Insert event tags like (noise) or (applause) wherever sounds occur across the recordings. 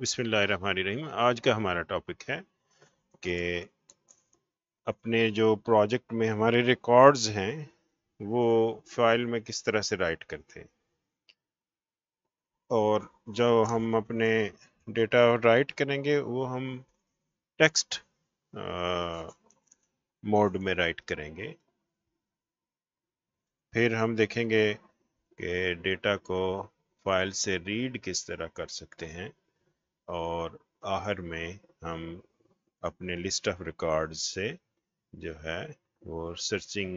रहीम आज का हमारा टॉपिक है कि अपने जो प्रोजेक्ट में हमारे रिकॉर्ड्स हैं वो फाइल में किस तरह से राइट करते हैं और जो हम अपने डेटा राइट करेंगे वो हम टेक्स्ट मोड में राइट करेंगे फिर हम देखेंगे कि डेटा को फाइल से रीड किस तरह कर सकते हैं और आहर में हम अपने लिस्ट ऑफ रिकॉर्ड से जो है वो सर्चिंग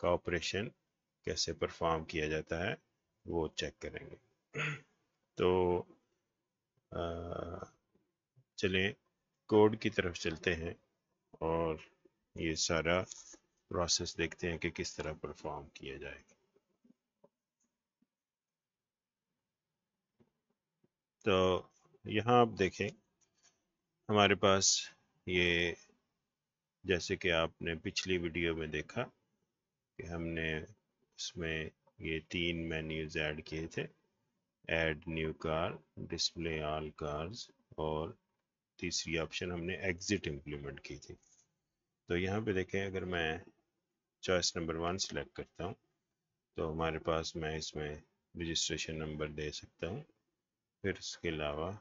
का ऑपरेशन कैसे परफॉर्म किया जाता है वो चेक करेंगे (clears throat) तो चलें कोड की तरफ चलते हैं और ये सारा प्रोसेस देखते हैं कि किस तरह परफॉर्म किया जाएगा तो यहाँ आप देखें हमारे पास ये जैसे कि आपने पिछली वीडियो में देखा कि हमने इसमें ये तीन मेन्यूज ऐड किए थे add new car display all cars और तीसरी ऑप्शन हमने एग्जिट इम्प्लीमेंट की थी तो यहाँ पे देखें अगर मैं चॉइस नंबर वन सेलेक्ट करता हूँ तो हमारे पास मैं इसमें रजिस्ट्रेशन नंबर दे सकता हूँ फिर इसके अलावा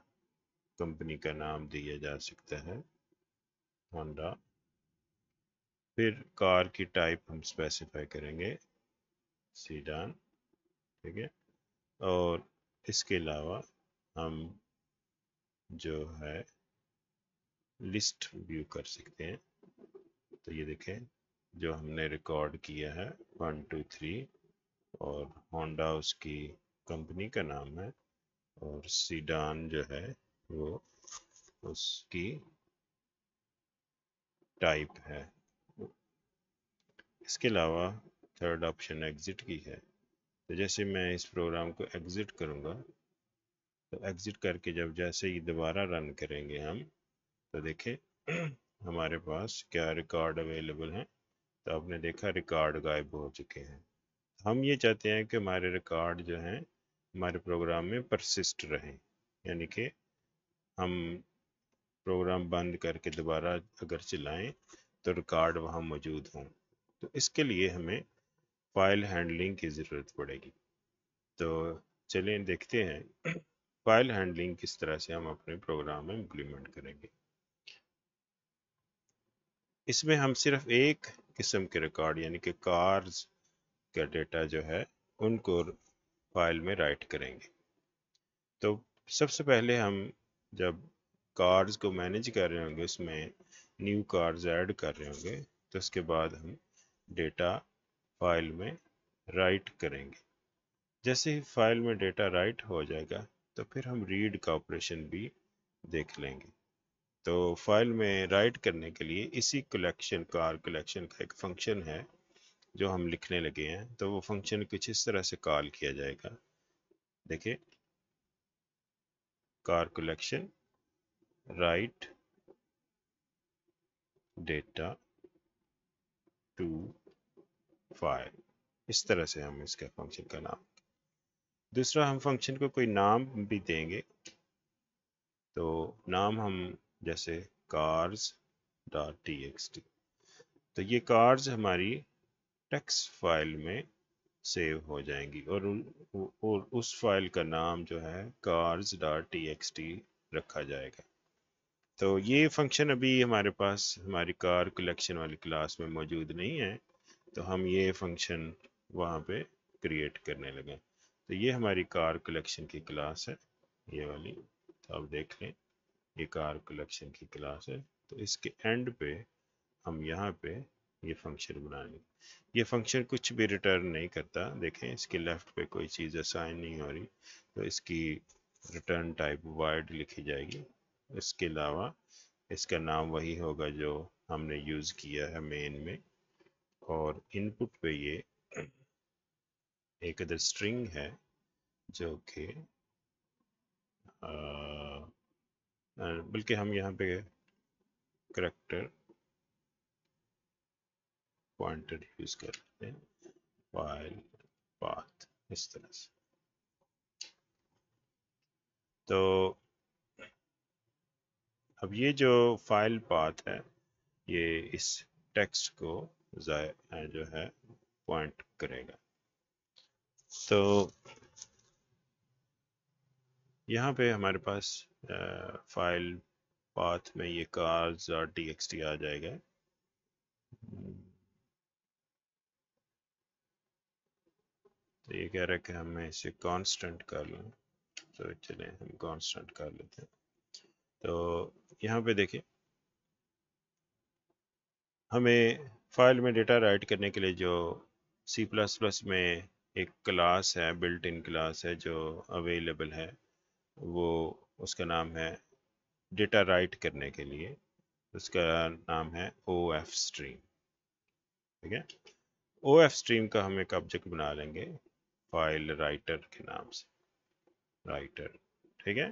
कंपनी का नाम दिया जा सकता है होंडा फिर कार की टाइप हम स्पेसिफाई करेंगे सीडान ठीक है और इसके अलावा हम जो है लिस्ट व्यू कर सकते हैं तो ये देखें जो हमने रिकॉर्ड किया है वन टू थ्री और होंडा उसकी कंपनी का नाम है और सीडान जो है वो उसकी टाइप है इसके अलावा थर्ड ऑप्शन एग्ज़िट की है तो जैसे मैं इस प्रोग्राम को एग्ज़िट करूँगा तो एग्ज़िट करके जब जैसे ही दोबारा रन करेंगे हम तो देखें (clears throat) हमारे पास क्या रिकॉर्ड अवेलेबल हैं तो आपने देखा रिकॉर्ड गायब हो चुके हैं हम ये चाहते हैं कि हमारे रिकॉर्ड जो हैं हमारे प्रोग्राम में परसिस्ट रहें यानी कि हम प्रोग्राम बंद करके दोबारा अगर चलाएं तो रिकॉर्ड वहाँ मौजूद हों तो इसके लिए हमें फाइल हैंडलिंग की ज़रूरत पड़ेगी तो चलें देखते हैं फाइल (clears throat) हैंडलिंग किस तरह से हम अपने प्रोग्राम में इम्प्लीमेंट करेंगे इसमें हम सिर्फ एक किस्म के रिकॉर्ड यानी कि कार्स का डेटा जो है उनको फाइल में राइट करेंगे तो सबसे पहले हम जब कार्ड्स को मैनेज कर रहे होंगे उसमें न्यू कार्ड्स ऐड कर रहे होंगे तो उसके बाद हम डेटा फाइल में राइट करेंगे जैसे ही फाइल में डेटा राइट हो जाएगा तो फिर हम रीड का ऑपरेशन भी देख लेंगे तो फाइल में राइट करने के लिए इसी कलेक्शन कार कलेक्शन का एक फंक्शन है जो हम लिखने लगे हैं तो वो फंक्शन कुछ इस तरह से कॉल किया जाएगा देखिए car collection write data to file इस तरह से हम इसके फंक्शन का नाम दूसरा हम फंक्शन को कोई नाम भी देंगे तो नाम हम जैसे कार्स डॉट टी तो ये कार्स हमारी टेक्स्ट फाइल में सेव हो जाएंगी और और उस फाइल का नाम जो है cars dot T X T रखा जाएगा तो ये फंक्शन अभी हमारे पास हमारी कार कलेक्शन वाली क्लास में मौजूद नहीं है तो हम ये फंक्शन वहाँ पे क्रिएट करने लगे तो ये हमारी कार कलेक्शन की क्लास है ये वाली तो आप देख लें ये कार कलेक्शन की क्लास है तो इसके एंड पे हम यहाँ पे ये फंक्शन बनाने ये फंक्शन कुछ भी रिटर्न नहीं करता देखें इसके लेफ्ट पे कोई चीज़ असाइन नहीं हो रही तो इसकी रिटर्न टाइप वर्ड लिखी जाएगी इसके अलावा इसका नाम वही होगा जो हमने यूज़ किया है मेन में और इनपुट पे ये एक अदर स्ट्रिंग है जो कि बल्कि हम यहाँ पे करेक्टर पॉइंटर यूज कर लेते हैं फाइल पाथ इस तरह से तो अब ये जो फाइल पाथ है ये इस टेक्स्ट को जो है पॉइंट करेगा तो यहाँ पे हमारे पास फाइल पाथ में ये कार्स और टी आ जाएगा तो ये कह रहा है कि हमें इसे कांस्टेंट कर लें तो चले हम कांस्टेंट कर लेते हैं तो यहाँ पे देखिए हमें फाइल में डेटा राइट करने के लिए जो सी प्लस प्लस में एक क्लास है बिल्ट इन क्लास है जो अवेलेबल है वो उसका नाम है डेटा राइट करने के लिए उसका नाम है ओ एफ स्ट्रीम ठीक है ओ एफ स्ट्रीम का हम एक ऑब्जेक्ट बना लेंगे फाइल राइटर के नाम से राइटर ठीक है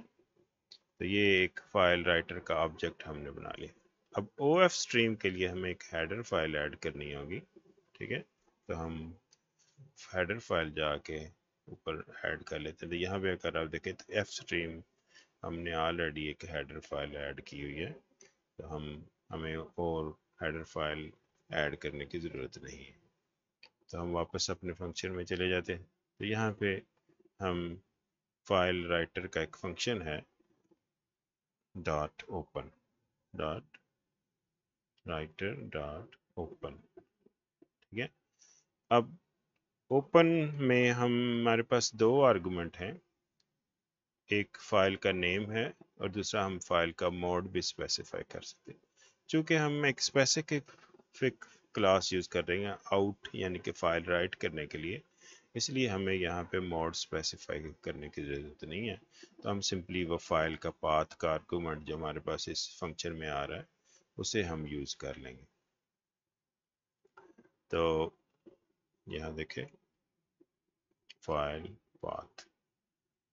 तो ये एक फाइल राइटर का ऑब्जेक्ट हमने बना लिया अब ओ एफ स्ट्रीम के लिए हमें एक हेडर फाइल ऐड करनी होगी ठीक है तो हम हेडर फाइल जाके ऊपर ऐड कर लेते हैं तो यहाँ पे अगर आप देखें तो एफ स्ट्रीम हमने ऑलरेडी एक हेडर फाइल ऐड की हुई है तो हम हमें और हेडर फाइल ऐड करने की ज़रूरत नहीं है तो हम वापस अपने फंक्शन में चले जाते हैं तो यहाँ पे हम फाइल राइटर का एक फंक्शन है dot open dot writer dot open ठीक है अब ओपन में हम हमारे पास दो आर्गुमेंट हैं एक फाइल का नेम है और दूसरा हम फाइल का मोड भी स्पेसिफाई कर सकते हैं चूँकि हम एक स्पेसिफिक क्लास यूज़ कर रहे हैं आउट यानी कि फाइल राइट करने के लिए इसलिए हमें यहाँ पे मॉड स्पेसिफाई करने की ज़रूरत नहीं है तो हम सिंपली वो फाइल का पाथ का आर्गूमेंट जो हमारे पास इस फंक्शन में आ रहा है उसे हम यूज़ कर लेंगे तो यहाँ देखे फाइल पाथ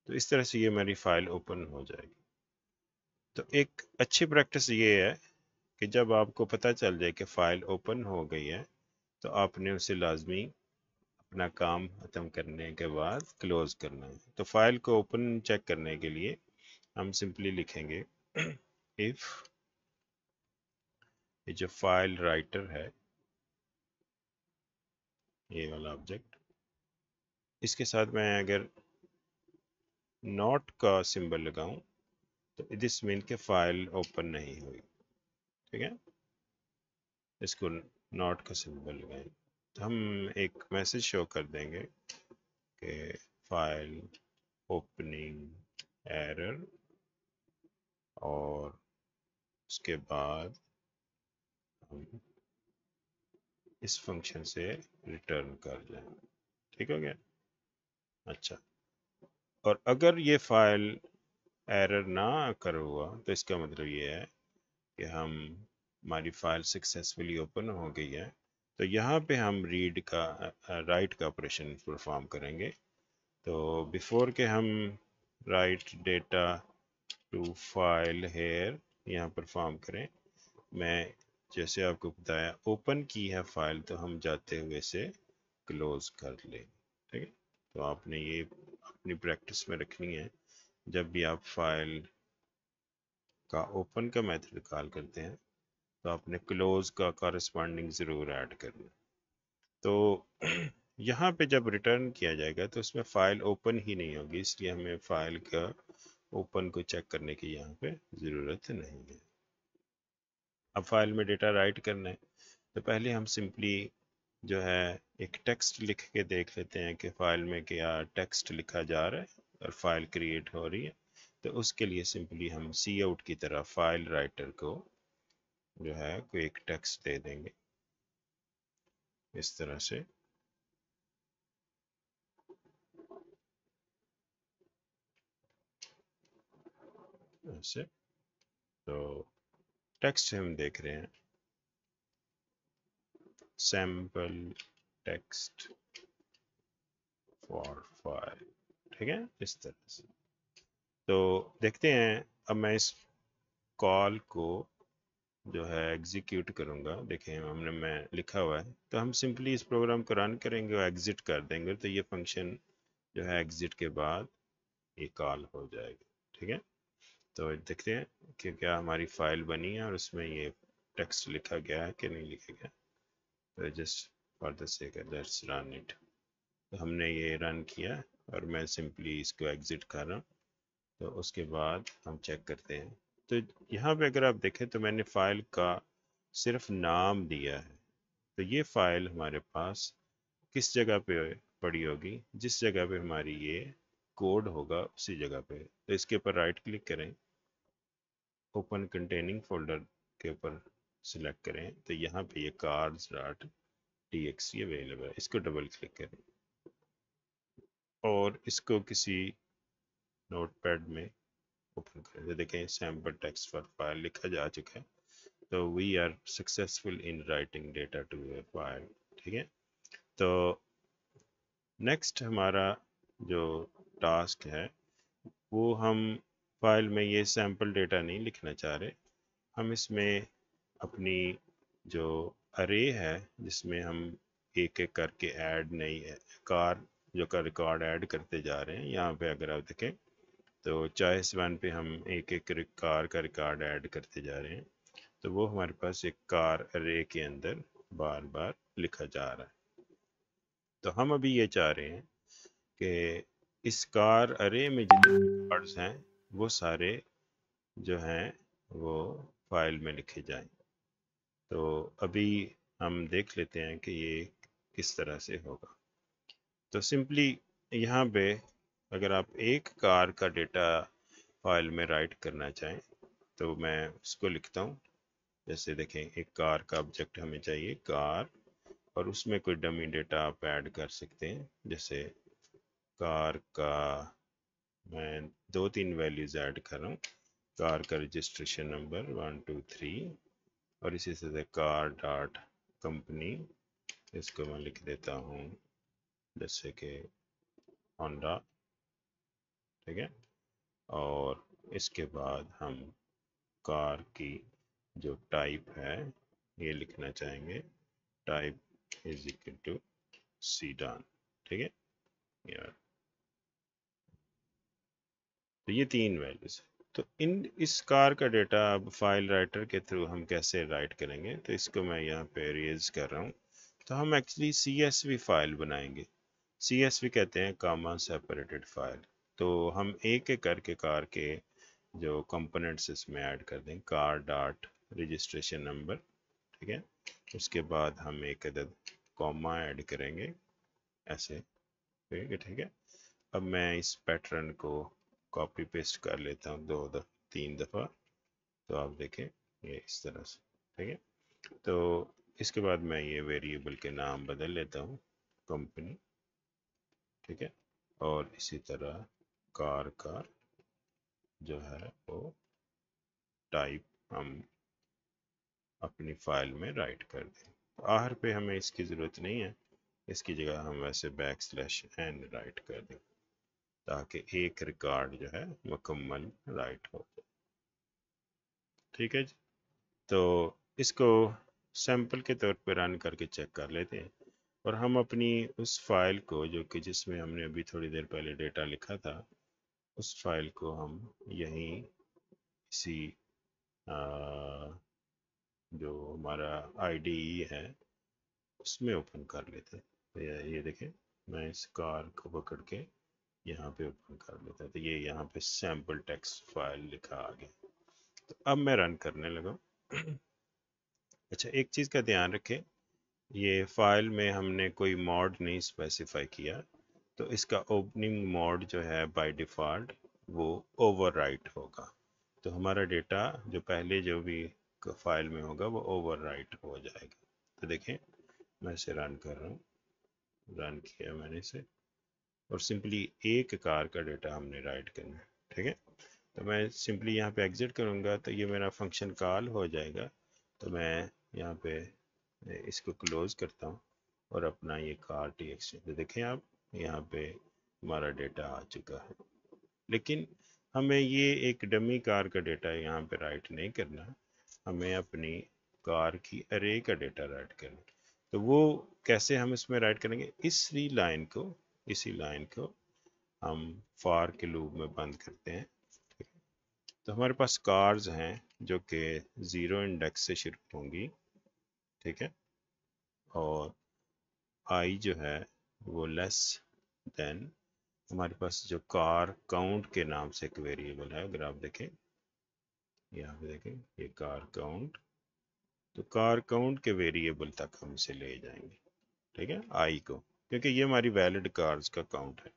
तो इस तरह से ये मेरी फाइल ओपन हो जाएगी तो एक अच्छी प्रैक्टिस ये है कि जब आपको पता चल जाए कि फ़ाइल ओपन हो गई है तो आपने उसे लाजमी अपना काम ख़त्म करने के बाद क्लोज करना है तो फाइल को ओपन चेक करने के लिए हम सिंपली लिखेंगे इफ ये जो फाइल राइटर है ये वाला ऑब्जेक्ट इसके साथ मैं अगर नॉट का सिंबल लगाऊं तो दिस मीन के फाइल ओपन नहीं हुई ठीक है इसको नॉट का सिंबल लगाएंगे हम एक मैसेज शो कर देंगे कि फाइल ओपनिंग एरर और उसके बाद हम इस फंक्शन से रिटर्न कर दें ठीक हो गया अच्छा और अगर ये फाइल एरर ना कर हुआ तो इसका मतलब ये है कि हम हमारी फाइल सक्सेसफुली ओपन हो गई है तो यहाँ पे हम रीड का राइट का ऑपरेशन परफॉर्म करेंगे तो बिफोर के हम write data to file here यहाँ परफॉर्म करें मैं जैसे आपको बताया ओपन की है फाइल तो हम जाते हुए से क्लोज कर लें ठीक है तो आपने ये अपनी प्रैक्टिस में रखनी है जब भी आप फाइल का ओपन का मेथड कॉल करते हैं तो आपने क्लोज का कॉरस्पॉन्डिंग ज़रूर ऐड करना तो (clears throat) यहाँ पे जब रिटर्न किया जाएगा तो उसमें फ़ाइल ओपन ही नहीं होगी इसलिए हमें फ़ाइल का ओपन को चेक करने की यहाँ पे ज़रूरत नहीं है अब फाइल में डेटा राइट करना है तो पहले हम सिंपली जो है एक टेक्स्ट लिख के देख लेते हैं कि फ़ाइल में क्या टेक्स्ट लिखा जा रहा है और फाइल क्रिएट हो रही है तो उसके लिए सिंपली हम सी आउट की तरह फाइल राइटर को जो है कोई एक टेक्स्ट दे देंगे इस तरह से ऐसे तो टेक्स्ट हम देख रहे हैं सैंपल टेक्स्ट फॉर फाइल ठीक है इस तरह से तो देखते हैं अब मैं इस कॉल को जो है एग्जीक्यूट करूँगा देखें हमने मैं लिखा हुआ है तो हम सिंपली इस प्रोग्राम को रन करेंगे और एग्ज़िट कर देंगे तो ये फंक्शन जो है एग्ज़िट के बाद ये कॉल हो जाएगा ठीक है तो देखते हैं कि क्या हमारी फाइल बनी है और उसमें ये टेक्स्ट लिखा गया है कि नहीं लिखा गया तो just for the sake run it तो हमने ये रन किया और मैं सिंपली इसको एग्ज़िट कर रहा हूँ तो उसके बाद हम चेक करते हैं तो यहाँ पे अगर आप देखें तो मैंने फाइल का सिर्फ नाम दिया है तो ये फाइल हमारे पास किस जगह पे पड़ी होगी जिस जगह पे हमारी ये कोड होगा उसी जगह पे तो इसके ऊपर राइट क्लिक करें ओपन कंटेनिंग फोल्डर के ऊपर सिलेक्ट करें तो यहाँ पे ये cards dot T X available है इसको डबल क्लिक करें और इसको किसी नोटपैड में ओपन कर दे देखें सैम्पल टेक्स्ट फॉर फाइल लिखा जा चुका है तो we are successful in writing data to a file ठीक है तो नेक्स्ट हमारा जो टास्क है वो हम फाइल में ये सैम्पल डेटा नहीं लिखना चाह रहे हम इसमें अपनी जो अरे है जिसमें हम एक एक करके ऐड नहीं है कार जो का रिकॉर्ड ऐड करते जा रहे हैं यहाँ पे अगर आप देखें तो चॉइस वन पे हम एक एक कार का रिकॉर्ड ऐड करते जा रहे हैं तो वो हमारे पास एक कार अरे के अंदर बार बार लिखा जा रहा है तो हम अभी ये चाह रहे हैं कि इस कार अरे में जितने रिकॉर्ड्स हैं वो सारे जो हैं वो फाइल में लिखे जाएं तो अभी हम देख लेते हैं कि ये किस तरह से होगा तो सिंपली यहाँ पे अगर आप एक कार का डेटा फाइल में राइट करना चाहें तो मैं उसको लिखता हूँ जैसे देखें एक कार का ऑब्जेक्ट हमें चाहिए कार और उसमें कोई डमी डेटा आप ऐड कर सकते हैं जैसे कार का मैं दो तीन वैल्यूज़ ऐड कर रहा हूँ कार का registration number one two three और इसी तरह कार डॉट कंपनी इसको मैं लिख देता हूँ जैसे कि होंडा ठीक है और इसके बाद हम कार की जो टाइप है ये लिखना चाहेंगे type is equal to sedan ठीक है यार तो ये तीन वैल्यूज तो इन इस कार का डेटा अब फाइल राइटर के थ्रू हम कैसे राइट करेंगे तो इसको मैं यहाँ पे रेज कर रहा हूँ तो हम एक्चुअली सी फाइल बनाएंगे सी कहते हैं कामा सेपरेटेड फाइल तो हम एक एक करके कार के जो कंपोनेंट्स इसमें ऐड कर दें कार डॉट रजिस्ट्रेशन नंबर ठीक है उसके बाद हम एक अदद कॉमा ऐड करेंगे ऐसे ठीक है ठीक है अब मैं इस पैटर्न को कॉपी पेस्ट कर लेता हूँ दो दफ, तीन दफ़ा तो आप देखें ये इस तरह से ठीक है तो इसके बाद मैं ये वेरिएबल के नाम बदल लेता हूँ कंपनी ठीक है और इसी तरह कार का जो है वो टाइप हम अपनी फाइल में राइट कर दें आहर पे हमें इसकी ज़रूरत नहीं है इसकी जगह हम वैसे बैक स्लैश एन राइट कर दें ताकि एक रिकॉर्ड जो है मुकम्मल राइट हो जाए ठीक है जी तो इसको सैंपल के तौर पर रन करके चेक कर लेते हैं और हम अपनी उस फाइल को जो कि जिसमें हमने अभी थोड़ी देर पहले डेटा लिखा था उस फाइल को हम यहीं इसी जो हमारा आई e है उसमें ओपन कर लेते हैं तो ये देखें मैं इस कार को पकड़ के यहाँ पे ओपन कर लेता तो ये यहाँ पे सैम्पल टेक्स्ट फाइल लिखा आ गया तो अब मैं रन करने लगा अच्छा एक चीज़ का ध्यान रखें ये फाइल में हमने कोई मॉड नहीं स्पेसिफाई किया तो इसका ओपनिंग मोड जो है बाय डिफ़ॉल्ट वो ओवरराइट होगा तो हमारा डेटा जो पहले जो भी फाइल में होगा वो ओवरराइट हो जाएगा तो देखें मैं इसे रन कर रहा हूँ रन किया मैंने इसे और सिंपली एक कार का डेटा हमने राइट करना है ठीक है तो मैं सिंपली यहाँ पे एग्ज़िट करूँगा तो ये मेरा फंक्शन कॉल हो जाएगा तो मैं यहाँ पे इसको क्लोज़ करता हूँ और अपना ये कार टी एक्सचेंज तो देखें आप यहाँ पे हमारा डेटा आ चुका है लेकिन हमें ये एक डमी कार का डेटा यहाँ पे राइट नहीं करना हमें अपनी कार की अरे का डेटा राइट करना तो वो कैसे हम इसमें राइट करेंगे इसी लाइन को इसी लाइन को हम फार के लूप में बंद करते हैं तो हमारे पास कार्स हैं जो कि ज़ीरो इंडेक्स से शुरू होंगी ठीक है और आई जो है वो लेस देन हमारे पास जो कार काउंट के नाम से एक वेरिएबल है अगर आप देखें यहाँ पे देखें ये कार काउंट तो कार काउंट के वेरिएबल तक हम इसे ले जाएंगे ठीक है आई को क्योंकि ये हमारी वैलिड कार्स का काउंट है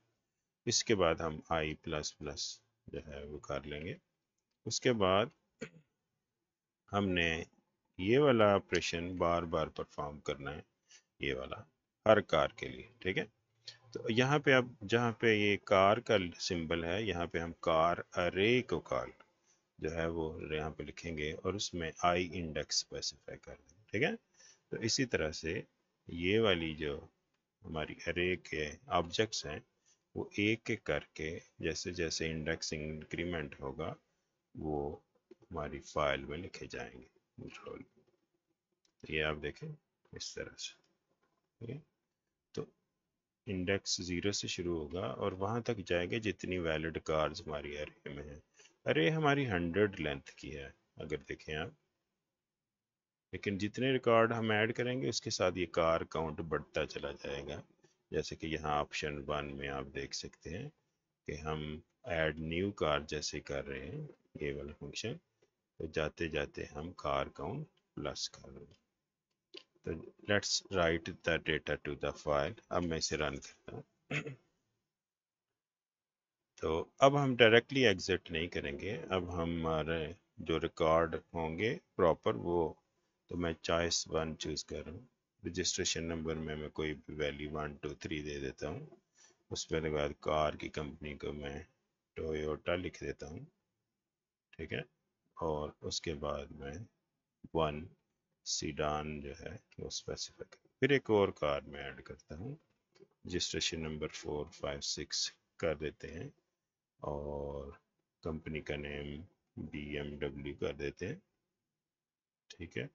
इसके बाद हम आई प्लस प्लस जो है वो कर लेंगे उसके बाद हमने ये वाला ऑपरेशन बार बार परफॉर्म करना है ये वाला हर कार के लिए ठीक है तो यहाँ पे आप जहाँ पे ये कार का सिंबल है यहाँ पे हम कार अरे को कॉल जो है वो यहाँ पे लिखेंगे और उसमें आई इंडेक्स स्पेसिफाई कर देंगे ठीक है तो इसी तरह से ये वाली जो हमारी अरे के ऑब्जेक्ट्स हैं वो एक एक करके जैसे जैसे इंडेक्स इंक्रीमेंट होगा वो हमारी फाइल में लिखे जाएंगे ये आप देखें इस तरह से ठीक है इंडेक्स ज़ीरो से शुरू होगा और वहाँ तक जाएगा जितनी वैलिड कार्ड हमारी अरे में हैं अरे हमारी हंड्रेड लेंथ की है अगर देखें आप लेकिन जितने रिकॉर्ड हम ऐड करेंगे उसके साथ ये कार काउंट बढ़ता चला जाएगा जैसे कि यहाँ ऑप्शन वन में आप देख सकते हैं कि हम ऐड न्यू कार जैसे कर रहे हैं ये वाला फंक्शन तो जाते जाते हम कार काउंट प्लस कर रहे हैं तो let's write the data to the file अब मैं इसे रन करता हूँ तो अब हम डायरेक्टली एग्जिट नहीं करेंगे अब हमारे जो रिकॉर्ड होंगे प्रॉपर वो तो मैं चॉइस वन चूज़ कर रहा हूँ रजिस्ट्रेशन नंबर में मैं कोई भी वैल्यू वन टू थ्री दे देता हूँ उस पर बाद कार की कंपनी को मैं टोयोटा लिख देता हूँ ठीक है और उसके बाद मैं वन सीडान जो है वो स्पेसिफिक फिर एक और कार में ऐड करता हूँ registration number four five six कर देते हैं और कंपनी का नेम बी एम डब्ल्यू कर देते हैं ठीक है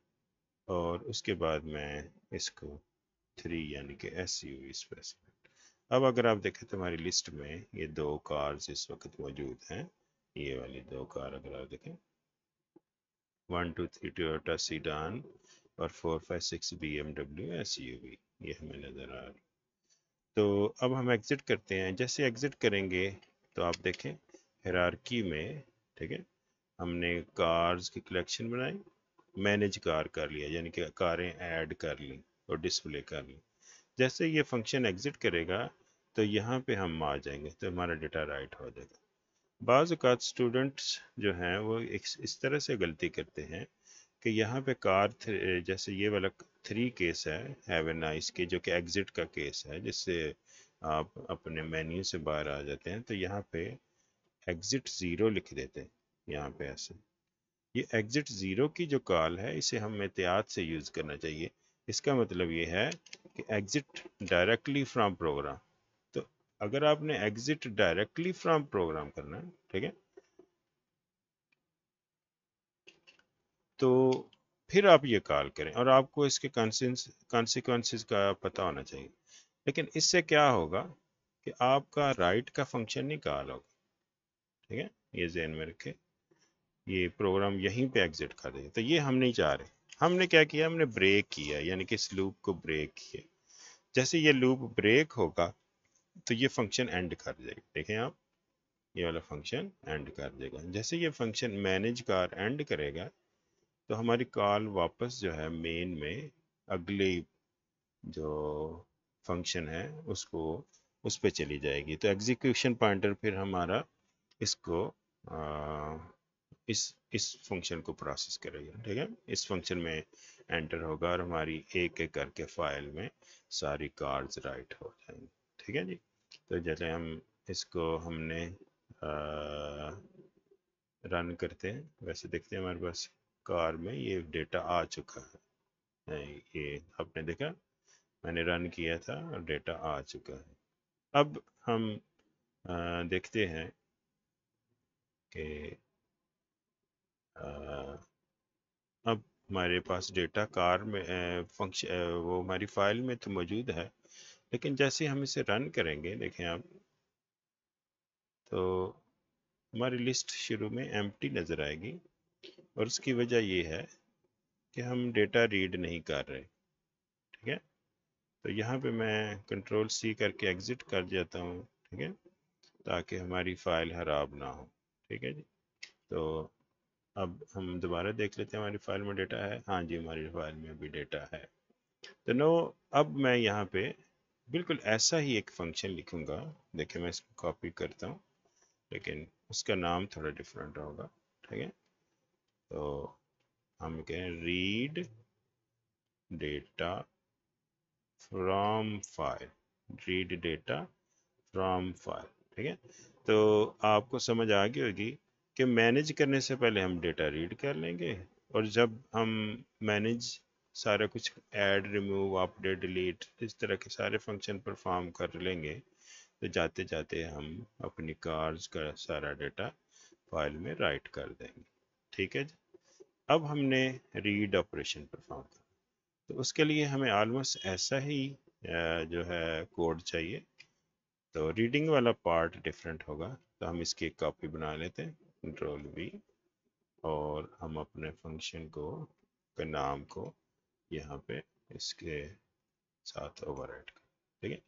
और उसके बाद मैं इसको थ्री यानी कि एस यू स्पेसिफिक अब अगर आप देखें तो हमारी लिस्ट में ये दो कार्स इस वक्त मौजूद हैं ये वाली दो कार अगर आप देखें one two three Toyota sedan और four five six B M W S U V ये हमें नज़र आ रही तो अब हम एग्ज़िट करते हैं जैसे एग्ज़िट करेंगे तो आप देखें हरारकी में ठीक है हमने कार्स की कलेक्शन बनाई मैनेज कार कर लिया यानी कि कारें ऐड कर ली और डिस्प्ले कर ली जैसे ये फंक्शन एग्ज़िट करेगा तो यहाँ पे हम आ जाएंगे तो हमारा डेटा राइट हो जाएगा बाज़ात स्टूडेंट्स जो हैं वो इस तरह से गलती करते हैं कि यहाँ पे कार जैसे ये वाला थ्री केस है हैव नाइस के जो कि एग्ज़िट का केस है जिससे आप अपने मेन्यू से बाहर आ जाते हैं तो यहाँ पे एग्ज़िट ज़ीरो लिख देते हैं यहाँ पे ऐसे ये एग्ज़िट ज़ीरो की जो कॉल है इसे हम एहतियात से यूज़ करना चाहिए इसका मतलब ये है कि एग्ज़िट डायरेक्टली फ्राम प्रोग्राम अगर आपने एग्जिट डायरेक्टली फ्रॉम प्रोग्राम करना है ठीक है तो फिर आप ये कॉल करें और आपको इसके कॉन्सिक्वेंसेस का पता होना चाहिए लेकिन इससे क्या होगा कि आपका राइट का फंक्शन नहीं कॉल होगा ठीक है ये जहन में रखे ये प्रोग्राम यहीं पे एग्जिट कर देगा तो ये हम नहीं चाह रहे हमने क्या किया हमने ब्रेक किया यानी कि इस लूप को ब्रेक किया जैसे ये लूप ब्रेक होगा तो ये फंक्शन एंड कर देगा देखें आप ये वाला फंक्शन एंड कर देगा जैसे ये फंक्शन मैनेज कार एंड करेगा तो हमारी कॉल वापस जो है मेन में अगले जो फंक्शन है उसको उस पर चली जाएगी तो एग्जीक्यूशन पॉइंटर फिर हमारा इसको आ, इस इस फंक्शन को प्रोसेस करेगा ठीक है इस फंक्शन में एंटर होगा और हमारी एक एक करके फाइल में सारी कार्ड्स राइट हो जाएंगे ठीक है जी तो जैसे हम इसको हमने रन करते हैं वैसे देखते हैं हमारे पास कार में ये डेटा आ चुका है ये आपने देखा मैंने रन किया था और डेटा आ चुका है अब हम आ, देखते हैं कि अब हमारे पास डेटा कार में फंक्शन वो हमारी फाइल में तो मौजूद है लेकिन जैसे हम इसे रन करेंगे देखें आप तो हमारी लिस्ट शुरू में एम नज़र आएगी और उसकी वजह यह है कि हम डेटा रीड नहीं कर रहे ठीक है तो यहाँ पे मैं कंट्रोल सी करके एग्ज़िट कर जाता हूँ ठीक है ताकि हमारी फ़ाइल ख़राब ना हो ठीक है जी तो अब हम दोबारा देख लेते हैं हमारी फ़ाइल में डेटा है हाँ जी हमारी फ़ाइल में अभी डेटा है तो नो अब मैं यहाँ पे बिल्कुल ऐसा ही एक फंक्शन लिखूंगा देखिए मैं इसको कॉपी करता हूँ लेकिन उसका नाम थोड़ा डिफरेंट होगा ठीक है तो हम कहें read data from file read data from file ठीक है तो आपको समझ आ गई होगी कि मैनेज करने से पहले हम डेटा रीड कर लेंगे और जब हम मैनेज सारा कुछ ऐड रिमूव अपडेट डिलीट इस तरह के सारे फंक्शन परफॉर्म कर लेंगे तो जाते जाते हम अपनी कार्स का सारा डेटा फाइल में राइट कर देंगे ठीक है जी अब हमने रीड ऑपरेशन परफॉर्म किया तो उसके लिए हमें ऑलमोस्ट ऐसा ही जो है कोड चाहिए तो रीडिंग वाला पार्ट डिफरेंट होगा तो हम इसकी एक कॉपी बना लेते हैं कंट्रोल भी और हम अपने फंक्शन को के नाम को यहाँ पे इसके साथ ओवर कर ठीक है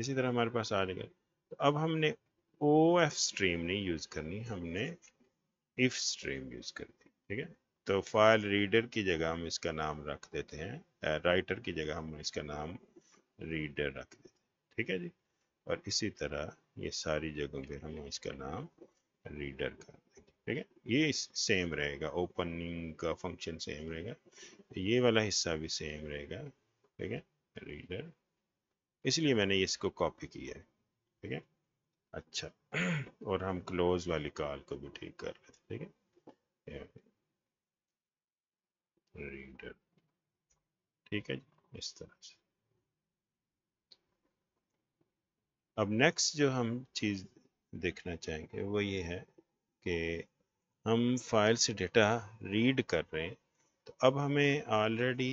इसी तरह हमारे पास आ जाएगा तो अब हमने ओ एफ स्ट्रीम नहीं यूज़ करनी हमने इफ स्ट्रीम यूज़ करनी ठीक है तो फाइल रीडर की जगह हम इसका नाम रख देते हैं राइटर की जगह हम इसका नाम रीडर रख देते हैं ठीक है जी और इसी तरह ये सारी जगहों पे हम इसका नाम रीडर कर ठीक है ये सेम रहेगा ओपनिंग का फंक्शन सेम रहेगा ये वाला हिस्सा भी सेम रहेगा ठीक है रीडर इसलिए मैंने इसको कॉपी किया है ठीक है अच्छा और हम क्लोज वाली कॉल को भी ठीक कर रहे थे ठीक है रीडर ठीक है इस तरह से अब नेक्स्ट जो हम चीज़ देखना चाहेंगे वो ये है कि हम फाइल से डेटा रीड कर रहे हैं तो अब हमें ऑलरेडी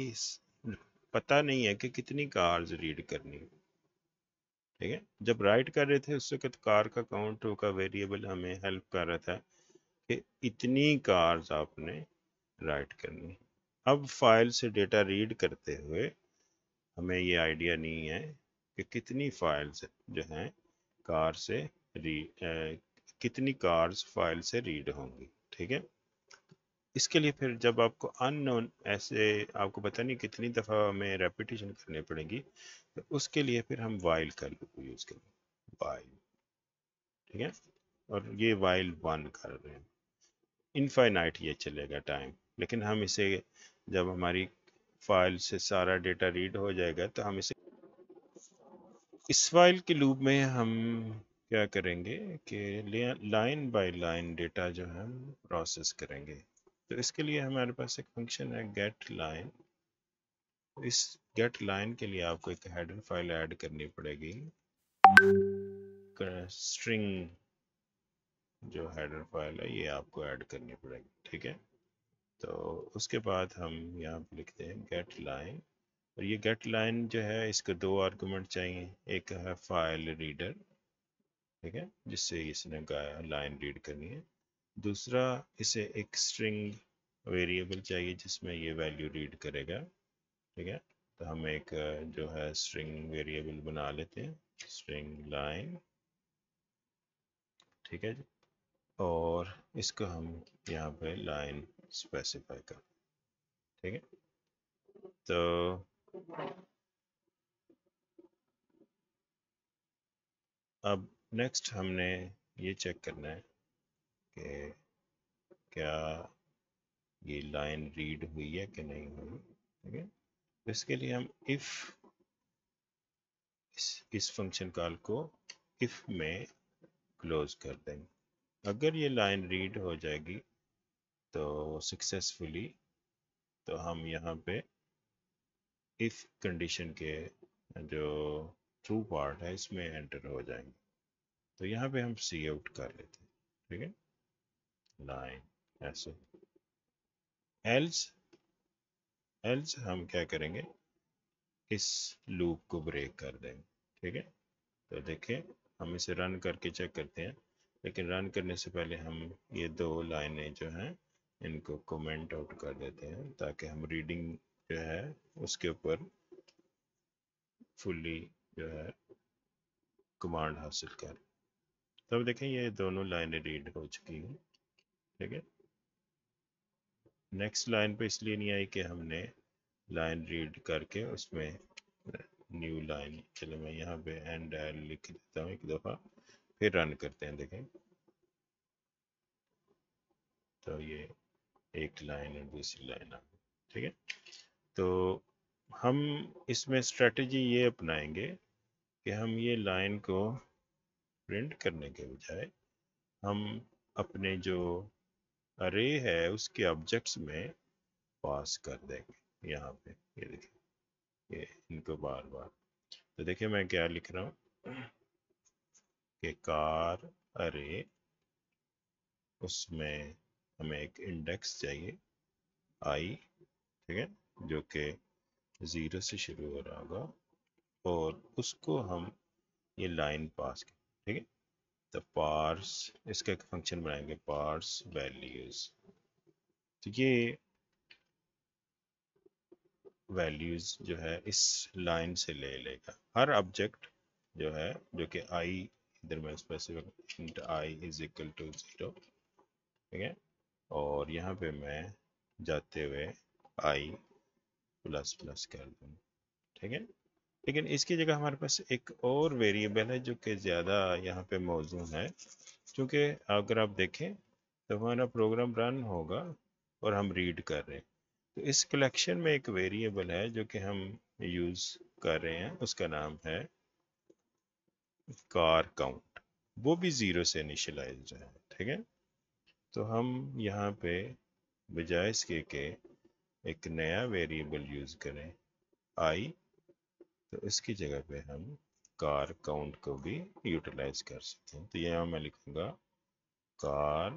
पता नहीं है कि कितनी कार्स रीड करनी है ठीक है जब राइट कर रहे थे उस वक्त कार का काउंट का वेरिएबल हमें हेल्प कर रहा था कि इतनी कार्स आपने राइट करनी अब फाइल से डेटा रीड करते हुए हमें ये आइडिया नहीं है कि कितनी फाइल्स जो हैं कार से री आ, कितनी कार्स फाइल से रीड होंगी ठीक है इसके लिए फिर जब आपको अननोन ऐसे आपको पता नहीं कितनी दफ़ा हमें रेपिटेशन करनी पड़ेगी तो उसके लिए फिर हम वाइल कर यूज़ करेंगे वाइल ठीक है और ये वाइल वन कर रहे हैं इनफाइनाइट ये चलेगा टाइम लेकिन हम इसे जब हमारी फाइल से सारा डेटा रीड हो जाएगा तो हम इसे इस फाइल के लूप में हम क्या करेंगे कि लाइन बाय लाइन डेटा जो है हम प्रोसेस करेंगे तो इसके लिए हमारे पास एक फंक्शन है गेट लाइन तो इस गेट लाइन के लिए आपको एक हेडर फाइल ऐड करनी पड़ेगी स्ट्रिंग जो हेडर फाइल है ये आपको ऐड करनी पड़ेगी ठीक है तो उसके बाद हम यहाँ पे लिखते हैं गेट लाइन और ये गेट लाइन जो है इसको दो आर्गूमेंट चाहिए एक है फाइल रीडर ठीक है जिससे इसने लाइन रीड करनी है दूसरा इसे एक स्ट्रिंग वेरिएबल चाहिए जिसमें ये वैल्यू रीड करेगा ठीक है तो हम एक जो है स्ट्रिंग वेरिएबल बना लेते हैं स्ट्रिंग लाइन ठीक है जी और इसको हम यहाँ पे लाइन स्पेसिफाई कर ठीक है तो अब नेक्स्ट हमने ये चेक करना है कि क्या ये लाइन रीड हुई है कि नहीं हुई ठीक है तो इसके लिए हम इफ़ इस, इस फंक्शन कॉल को इफ़ में क्लोज कर देंगे अगर ये लाइन रीड हो जाएगी तो सक्सेसफुली तो हम यहाँ पे इफ़ कंडीशन के जो ट्रू पार्ट है इसमें एंटर हो जाएंगे तो यहाँ पे हम सी आउट कर लेते हैं ठीक है लाइन ऐसे एल्स एल्स हम क्या करेंगे इस लूप को ब्रेक कर देंगे ठीक है तो देखिए हम इसे रन करके चेक करते हैं लेकिन रन करने से पहले हम ये दो लाइनें जो हैं इनको कमेंट आउट कर देते हैं ताकि हम रीडिंग जो है उसके ऊपर फुल्ली जो है कमांड हासिल करें तो अब देखें ये दोनों लाइनें रीड हो चुकी हैं ठीक है नेक्स्ट लाइन पे इसलिए नहीं आई कि हमने लाइन रीड करके उसमें न्यू लाइन चलो मैं यहाँ पे एंड एल लिख देता हूँ एक दफ़ा फिर रन करते हैं देखें तो ये एक लाइन और दूसरी लाइन आ ठीक है तो हम इसमें स्ट्रेटजी ये अपनाएंगे कि हम ये लाइन को प्रिंट करने के बजाय हम अपने जो अरे है उसके ऑब्जेक्ट्स में पास कर देंगे यहाँ पे ये देखिए ये इनको बार बार तो देखिए मैं क्या लिख रहा हूँ कि कार अरे उसमें हमें एक इंडेक्स चाहिए आई ठीक है जो कि ज़ीरो से शुरू हो रहा होगा और उसको हम ये लाइन पास कर ठीक है तो पार्स इसका एक फंक्शन बनाएंगे पार्स वैल्यूज तो ये वैल्यूज जो है इस लाइन से ले लेगा हर ऑब्जेक्ट जो है जो कि आई इधर में specific int I is equal to zero ठीक है और यहाँ पे मैं जाते हुए आई प्लस प्लस कर दूँ ठीक है लेकिन इसकी जगह हमारे पास एक और वेरिएबल है जो कि ज़्यादा यहाँ पे मौजूद है क्योंकि अगर आप देखें तो हमारा प्रोग्राम रन होगा और हम रीड कर रहे हैं तो इस कलेक्शन में एक वेरिएबल है जो कि हम यूज़ कर रहे हैं उसका नाम है कार काउंट वो भी ज़ीरो से इनिशलाइज है ठीक है तो हम यहाँ पे बजाय इसके के एक नया वेरिएबल यूज़ करें आई तो इसकी जगह पे हम कार काउंट को भी यूटिलाइज कर सकते हैं तो यहाँ मैं लिखूंगा कार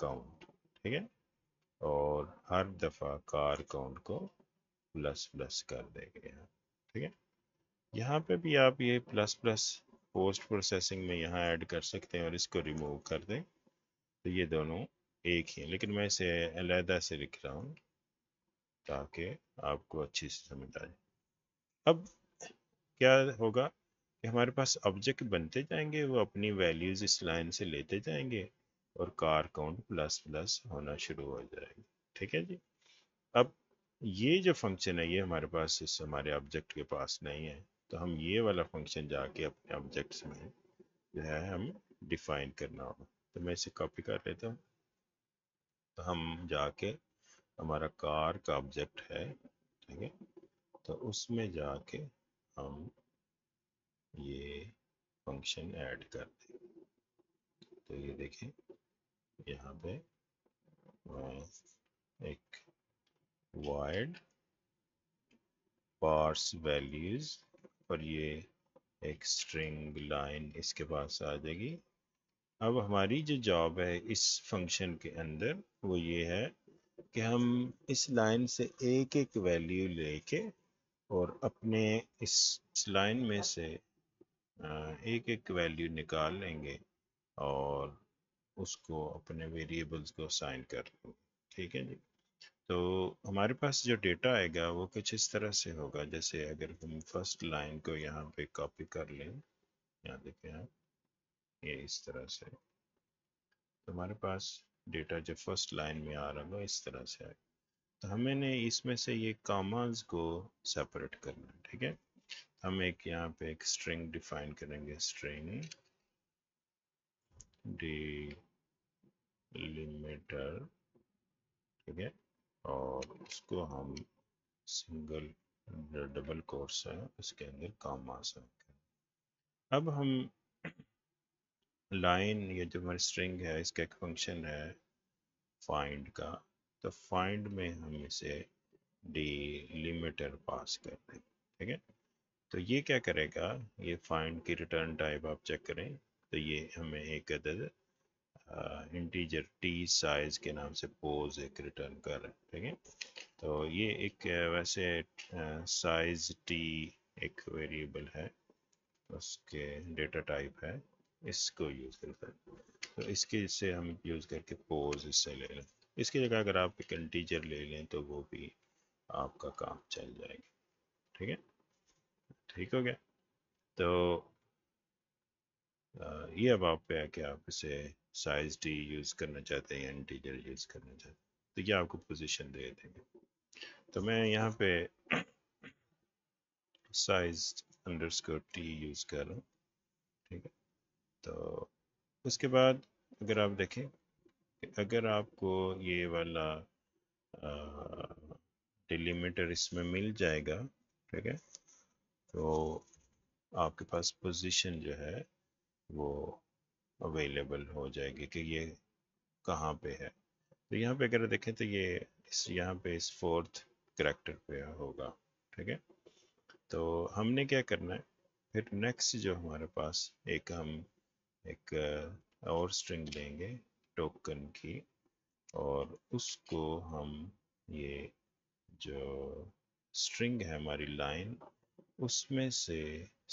काउंट ठीक है और हर दफ़ा कार काउंट को प्लस प्लस कर देंगे यहाँ ठीक है यहाँ पे भी आप ये प्लस प्लस पोस्ट प्रोसेसिंग में यहाँ ऐड कर सकते हैं और इसको रिमूव कर दें तो ये दोनों एक ही हैं लेकिन मैं इसे अलहदा से लिख रहा हूँ ताकि आपको अच्छी से समझ आ जाए अब क्या होगा कि हमारे पास ऑब्जेक्ट बनते जाएंगे वो अपनी वैल्यूज़ इस लाइन से लेते जाएंगे और कार काउंट प्लस प्लस होना शुरू हो जाएगा ठीक है जी अब ये जो फंक्शन है ये हमारे पास इस हमारे ऑब्जेक्ट के पास नहीं है तो हम ये वाला फंक्शन जाके अपने ऑब्जेक्ट्स में जो है हम डिफाइन करना होगा तो मैं इसे कॉपी कर लेता हूँ तो हम जाके हमारा कार का ऑब्जेक्ट है ठीक है तो उसमें जाके हम ये फंक्शन ऐड कर दें तो ये देखें यहाँ पे एक वाइड पार्स वैल्यूज और ये एक स्ट्रिंग लाइन इसके पास आ जाएगी अब हमारी जो जॉब है इस फंक्शन के अंदर वो ये है कि हम इस लाइन से एक एक वैल्यू लेके और अपने इस लाइन में से एक एक वैल्यू निकाल लेंगे और उसको अपने वेरिएबल्स को साइन कर लेंगे ठीक है जी तो हमारे पास जो डेटा आएगा वो कुछ इस तरह से होगा जैसे अगर हम फर्स्ट लाइन को यहाँ पे कॉपी कर लें यहाँ देखें आप ये इस तरह से तो हमारे पास डेटा जो फर्स्ट लाइन में आ रहा होगा इस तरह से आएगा तो हमें इसमें से ये कामाज को सेपरेट करना है ठीक है हम एक यहाँ पे एक स्ट्रिंग डिफाइन करेंगे स्ट्रिंग डी लिमिटर ठीक है और उसको हम सिंगल डबल कोर्स है उसके अंदर कामा से अब हम लाइन ये जो हमारी स्ट्रिंग है इसका एक फंक्शन है फाइंड का तो फाइंड में हम इसे डिलिमिटर पास कर दें ठीक है तो ये क्या करेगा ये फाइंड की रिटर्न टाइप आप चेक करें तो ये हमें एक अदद इंटीजर टी साइज के नाम से पोज एक रिटर्न कर ठीक है तो ये एक वैसे साइज टी एक वेरिएबल है उसके डेटा टाइप है इसको यूज़ करता है तो इसके इससे हम यूज़ करके पोज इससे ले लें इसकी जगह अगर आप एक इंटीजर ले लें तो वो भी आपका काम चल जाएगा ठीक है ठीक हो गया तो ये अब आप पे है कि आप इसे साइज डी यूज़ करना चाहते हैं या इंटीजर यूज़ करना चाहते हैं तो ये आपको पोजीशन दे देंगे तो मैं यहाँ पे साइज अंडरस्कोर टी यूज़ कर रहा हूँ ठीक है तो उसके बाद अगर आप देखें अगर आपको ये वाला डिलीमीटर इसमें मिल जाएगा ठीक है तो आपके पास पोजीशन जो है वो अवेलेबल हो जाएगी कि ये कहाँ पे है तो यहाँ पे अगर देखें तो ये इस यहाँ पे इस फोर्थ करेक्टर पे होगा ठीक है तो हमने क्या करना है फिर नेक्स्ट जो हमारे पास एक हम एक और स्ट्रिंग लेंगे टोकन की और उसको हम ये जो स्ट्रिंग है हमारी लाइन उसमें से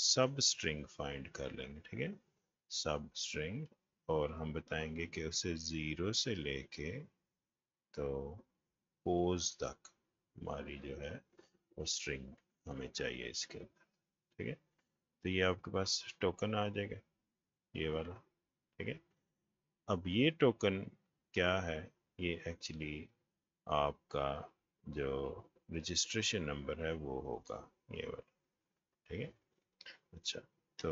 सब स्ट्रिंग फाइंड कर लेंगे ठीक है सब स्ट्रिंग और हम बताएंगे कि उसे ज़ीरो से लेके तो पोज तक हमारी जो है वो स्ट्रिंग हमें चाहिए इसके अंदर ठीक है तो ये आपके पास टोकन आ जाएगा ये वाला ठीक है अब ये टोकन क्या है ये एक्चुअली आपका जो रजिस्ट्रेशन नंबर है वो होगा ये वाला ठीक है अच्छा तो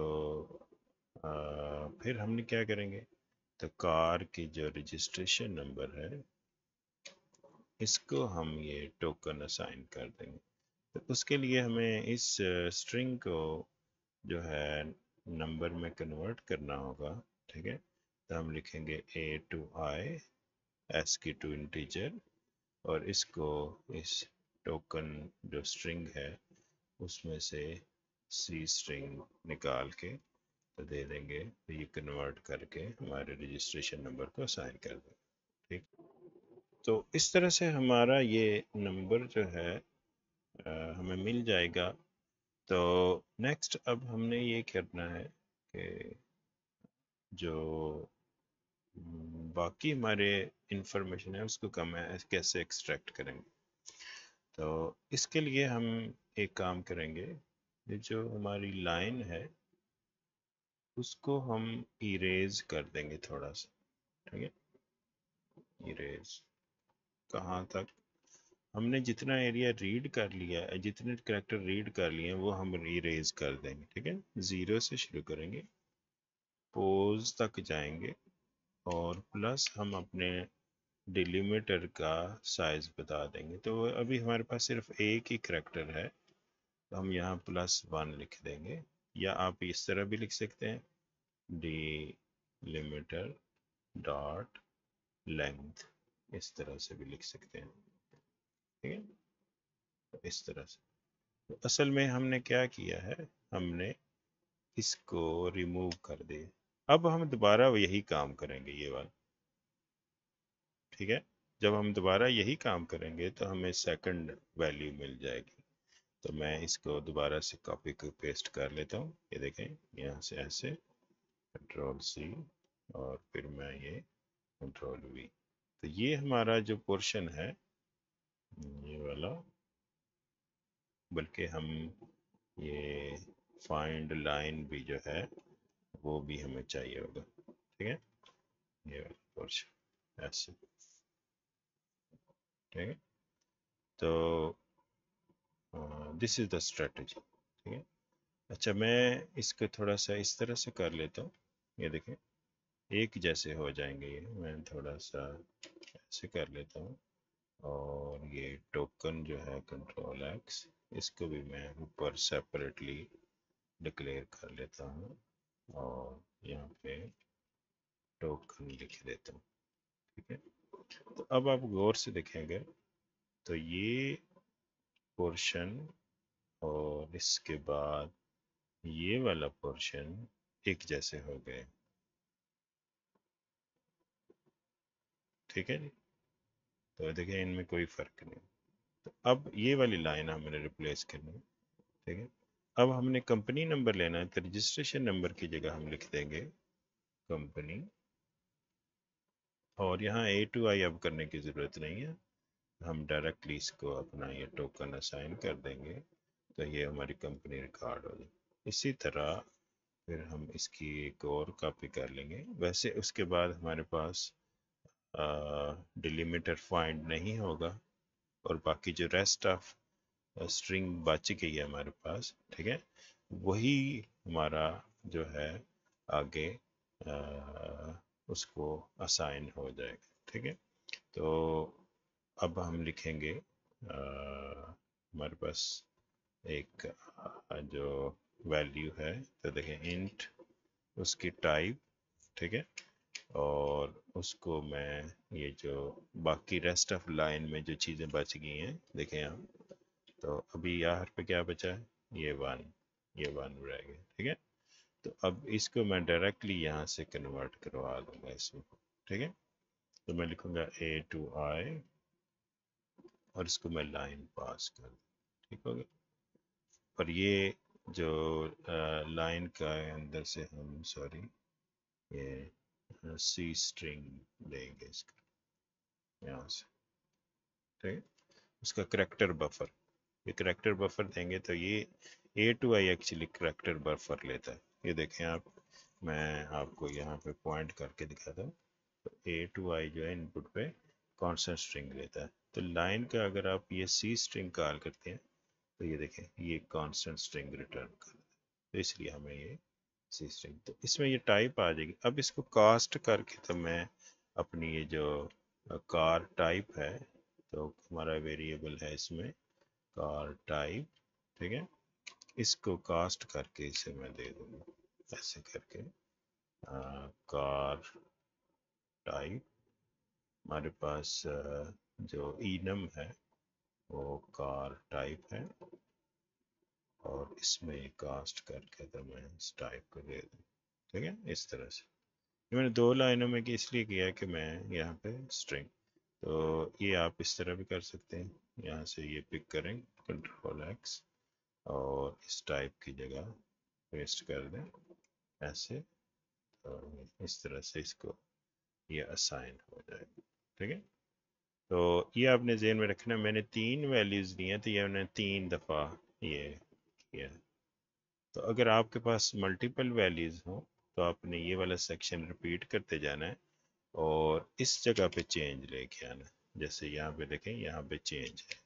आ, फिर हमने क्या करेंगे तो कार की जो रजिस्ट्रेशन नंबर है इसको हम ये टोकन असाइन कर देंगे तो उसके लिए हमें इस स्ट्रिंग को जो है नंबर में कन्वर्ट करना होगा ठीक है तो हम लिखेंगे A to I ASCII to integer और इसको इस टोकन जो स्ट्रिंग है उसमें से सी स्ट्रिंग निकाल के तो दे देंगे तो ये कन्वर्ट करके हमारे रजिस्ट्रेशन नंबर को असाइन कर देंगे ठीक तो इस तरह से हमारा ये नंबर जो है आ, हमें मिल जाएगा तो नेक्स्ट अब हमने ये करना है कि जो बाकी हमारे इंफॉर्मेशन है उसको कम है कैसे एक्सट्रैक्ट करेंगे तो इसके लिए हम एक काम करेंगे ये जो हमारी लाइन है उसको हम इरेज कर देंगे थोड़ा सा ठीक है इरेज कहाँ तक हमने जितना एरिया रीड कर लिया है जितने करेक्टर रीड कर लिए हैं वो हम इरेज कर देंगे ठीक है ज़ीरो से शुरू करेंगे पोज तक जाएंगे और प्लस हम अपने डिलीमीटर का साइज़ बता देंगे तो अभी हमारे पास सिर्फ एक ही करेक्टर है तो हम यहाँ प्लस वन लिख देंगे या आप इस तरह भी लिख सकते हैं डी लिमिटर डॉट लेंथ इस तरह से भी लिख सकते हैं ठीक है तो इस तरह से तो असल में हमने क्या किया है हमने इसको रिमूव कर दिया अब हम दोबारा यही काम करेंगे ये वाला ठीक है जब हम दोबारा यही काम करेंगे तो हमें सेकंड वैल्यू मिल जाएगी तो मैं इसको दोबारा से कॉपी को पेस्ट कर लेता हूँ ये देखें यहाँ से ऐसे कंट्रोल सी और फिर मैं ये कंट्रोल वी तो ये हमारा जो पोर्शन है ये वाला बल्कि हम ये फाइंड लाइन भी जो है वो भी हमें चाहिए होगा ठीक है ये ऐसे ठीक है तो दिस इज द स्ट्रेटजी ठीक है अच्छा मैं इसको थोड़ा सा इस तरह से कर लेता हूँ ये देखें एक जैसे हो जाएंगे ये मैं थोड़ा सा ऐसे कर लेता हूँ और ये टोकन जो है कंट्रोल एक्स इसको भी मैं ऊपर सेपरेटली डिक्लेयर कर लेता हूँ और यहाँ पे टोकन लिख देता हूँ ठीक है तो अब आप गौर से देखेंगे तो ये पोर्शन और इसके बाद ये वाला पोर्शन एक जैसे हो गए ठीक है जी तो देखिए इनमें कोई फर्क नहीं तो अब ये वाली लाइन हमने रिप्लेस करनी है ठीक है अब हमने कंपनी नंबर लेना है तो रजिस्ट्रेशन नंबर की जगह हम लिख देंगे कंपनी और यहाँ ए टू आई अब करने की ज़रूरत नहीं है हम डायरेक्टली इसको अपना ये टोकन असाइन कर देंगे तो ये हमारी कंपनी रिकॉर्ड होगी इसी तरह फिर हम इसकी एक और कॉपी कर लेंगे वैसे उसके बाद हमारे पास डिलीमीटर फाइंड नहीं होगा और बाकी जो रेस्ट ऑफ स्ट्रिंग बच गई है हमारे पास ठीक है वही हमारा जो है आगे आ, उसको असाइन हो जाएगा ठीक है तो अब हम लिखेंगे हमारे पास एक जो वैल्यू है तो देखें इंट उसकी टाइप ठीक है और उसको मैं ये जो बाकी रेस्ट ऑफ लाइन में जो चीज़ें बच गई हैं देखें आप तो अभी यहाँ पे क्या बचा है ये वन ये वन रह गया ठीक है तो अब इसको मैं डायरेक्टली यहाँ से कन्वर्ट करवा दूंगा इसमें ठीक है तो मैं लिखूंगा ए टू आई और इसको मैं लाइन पास कर ठीक हो गया और ये जो लाइन का अंदर से हम सॉरी ये सी स्ट्रिंग देंगे इसका यहाँ से ठीक है उसका करेक्टर बफर ये करेक्टर बफर देंगे तो ये A to I actually character buffer लेता है ये देखें आप मैं आपको यहाँ पे पॉइंट करके दिखाता हूँ तो ए टू आई जो है इनपुट पे कॉन्सेंट स्ट्रिंग लेता है तो लाइन का अगर आप ये सी स्ट्रिंग कॉल करते हैं तो ये देखें ये कॉन्सेंट स्ट्रिंग रिटर्न कर तो इसलिए हमें ये सी स्ट्रिंग तो इसमें ये टाइप आ जाएगी अब इसको कास्ट करके तो मैं अपनी ये जो कार टाइप है तो हमारा वेरिएबल है इसमें कार टाइप ठीक है इसको कास्ट करके इसे मैं दे दूंगा ऐसे करके कार टाइप हमारे पास जो इनम है वो कार टाइप है और इसमें कास्ट करके तो मैं इस टाइप को दे दूँ ठीक है इस तरह से मैंने दो लाइनों में कि इसलिए किया कि मैं यहाँ पे स्ट्रिंग तो ये आप इस तरह भी कर सकते हैं यहाँ से ये पिक करें कंट्रोल एक्स और इस टाइप की जगह पेस्ट कर दें ऐसे तो इस तरह से इसको ये असाइन हो जाएगा ठीक है तो ये आपने जेन में रखना मैंने तीन वैल्यूज़ दी हैं तो ये मैंने तीन दफ़ा ये किया तो अगर आपके पास मल्टीपल वैल्यूज़ हो तो आपने ये वाला सेक्शन रिपीट करते जाना है और इस जगह पे चेंज लेके आना है जैसे यहाँ पे देखें यहाँ पे चेंज है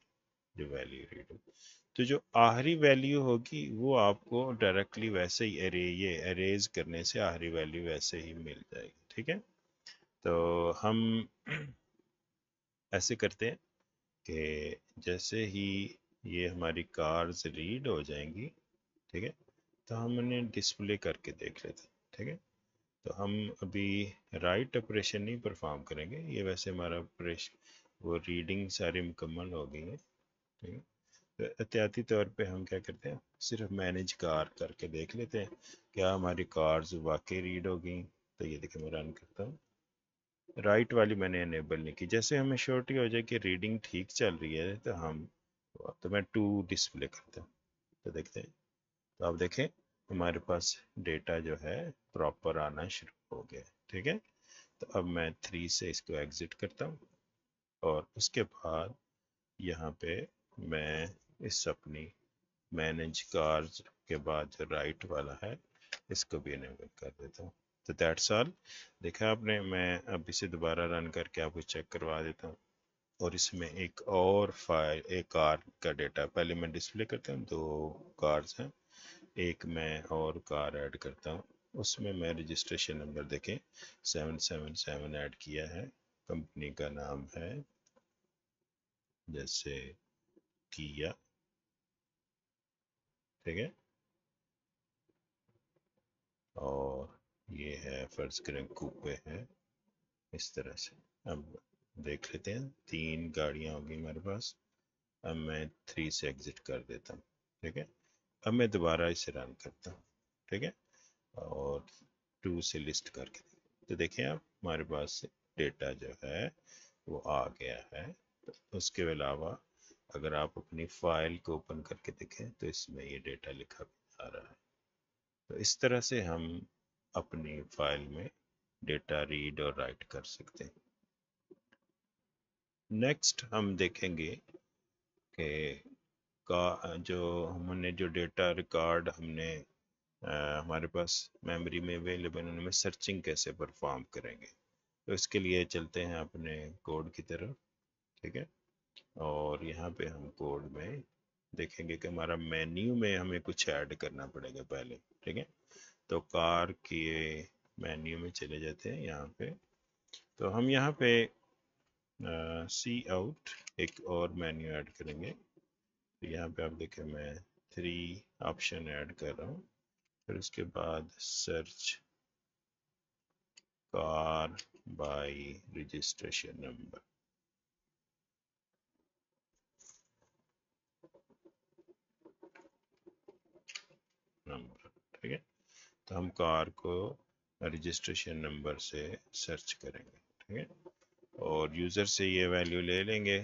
जो वैल्यू रीड होगी तो जो आखिरी वैल्यू होगी वो आपको डायरेक्टली वैसे ही अरे ये अरेज करने से आखिरी वैल्यू वैसे ही मिल जाएगी ठीक है तो हम (clears throat) ऐसे करते हैं कि जैसे ही ये हमारी कार्स रीड हो जाएंगी ठीक है तो हम उन्हें डिस्प्ले करके देख लेते हैं ठीक है तो हम अभी राइट ऑपरेशन नहीं परफॉर्म करेंगे ये वैसे हमारा ऑपरेशन वो रीडिंग सारी मुकम्मल हो गई है ठीक है तो एहतियाती तौर पे हम क्या करते हैं सिर्फ मैनेज कार करके देख लेते हैं क्या हमारी कार्स वाकई रीड हो गई तो ये देखिए मैं रन करता हूँ राइट right वाली मैंने इनेबल नहीं की जैसे हमें श्योरिटी हो जाए कि रीडिंग ठीक चल रही है तो हम तो मैं टू डिस्प्ले करता हूँ तो देखते हैं तो आप देखें हमारे पास डेटा जो है प्रॉपर आना शुरू हो गया ठीक है तो अब मैं थ्री से इसको एग्जिट करता हूँ और उसके बाद यहाँ पे मैं इस अपनी मैनेज कार्ज के बाद जो राइट वाला है इसको भी इनेबल कर देता हूँ तो दैट्स ऑल देखा आपने मैं अब इसे दोबारा रन करके आपको चेक करवा देता हूँ और इसमें एक और फाइल एक कार का डेटा पहले मैं डिस्प्ले करता हूँ दो कार्स हैं एक मैं और कार ऐड करता हूँ उसमें मैं रजिस्ट्रेशन नंबर देखें सेवन सेवन सेवन ऐड किया है कंपनी का नाम है जैसे किया ठीक है और ये है फर्ज करें कूपे है इस तरह से अब देख लेते हैं तीन गाड़ियाँ होगी मेरे पास अब मैं थ्री से एग्ज़िट कर देता हूँ ठीक है अब मैं दोबारा इसे रन करता हूँ ठीक है और टू से लिस्ट करके तो देखें आप हमारे पास डेटा जो है वो आ गया है तो उसके अलावा अगर आप अपनी फाइल को ओपन करके देखें तो इसमें ये डेटा लिखा भी आ रहा है तो इस तरह से हम अपनी फाइल में डेटा रीड और राइट कर सकते हैं नेक्स्ट हम देखेंगे कि का जो हमने जो डेटा रिकॉर्ड हमने आ, हमारे पास मेमोरी में अवेलेबल उनमें सर्चिंग कैसे परफॉर्म करेंगे तो इसके लिए चलते हैं अपने कोड की तरफ ठीक है और यहाँ पे हम कोड में देखेंगे कि हमारा मेन्यू में हमें कुछ ऐड करना पड़ेगा पहले ठीक है तो कार के मेन्यू में चले जाते हैं यहाँ पे तो हम यहाँ पे सी आउट एक और मेन्यू ऐड करेंगे तो यहाँ पे आप देखें मैं थ्री ऑप्शन ऐड कर रहा हूँ फिर उसके बाद search car by registration number. Number ठीक है तो हम कार को रजिस्ट्रेशन नंबर से सर्च करेंगे ठीक है और यूज़र से ये वैल्यू ले लेंगे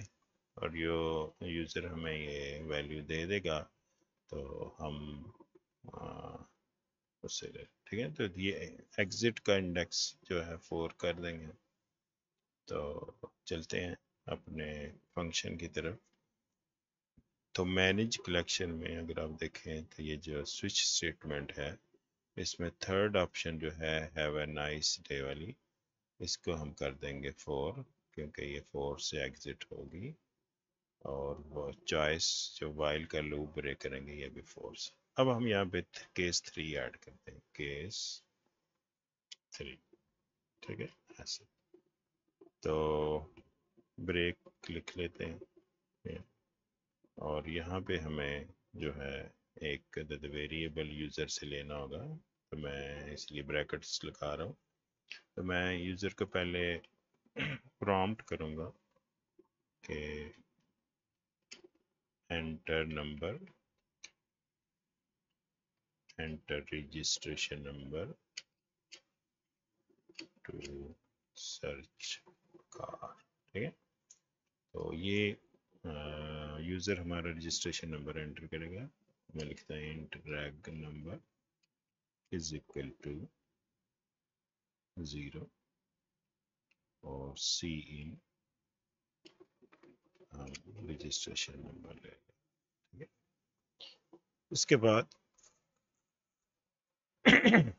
और जो यूज़र हमें ये वैल्यू दे देगा तो हम आ, उससे ठीक है तो ये एग्जिट का इंडेक्स जो है फोर कर देंगे तो चलते हैं अपने फंक्शन की तरफ तो मैनेज कलेक्शन में अगर आप देखें तो ये जो स्विच स्टेटमेंट है इसमें थर्ड ऑप्शन जो है हैव ए नाइस डे वाली इसको हम कर देंगे फोर क्योंकि ये फोर से एग्जिट होगी और वो चॉइस जो वाइल का लूप ब्रेक करेंगे ये भी फोर से अब हम यहाँ पे केस थ्री ऐड करते हैं केस थ्री ठीक है ऐसे तो ब्रेक लिख लेते हैं और यहाँ पे हमें जो है एक वेरिएबल यूज़र से लेना होगा तो मैं इसलिए ब्रैकेट्स लिखा रहा हूँ तो मैं यूज़र को पहले प्रॉम्प्ट करूँगा कि enter number enter registration number to search car ठीक है तो ये यूज़र हमारा रजिस्ट्रेशन नंबर एंटर करेगा मैं लिखता हूँ int drag number is equal to zero और सी इन रजिस्ट्रेशन नंबर रहेगा ठीक है उसके बाद (coughs)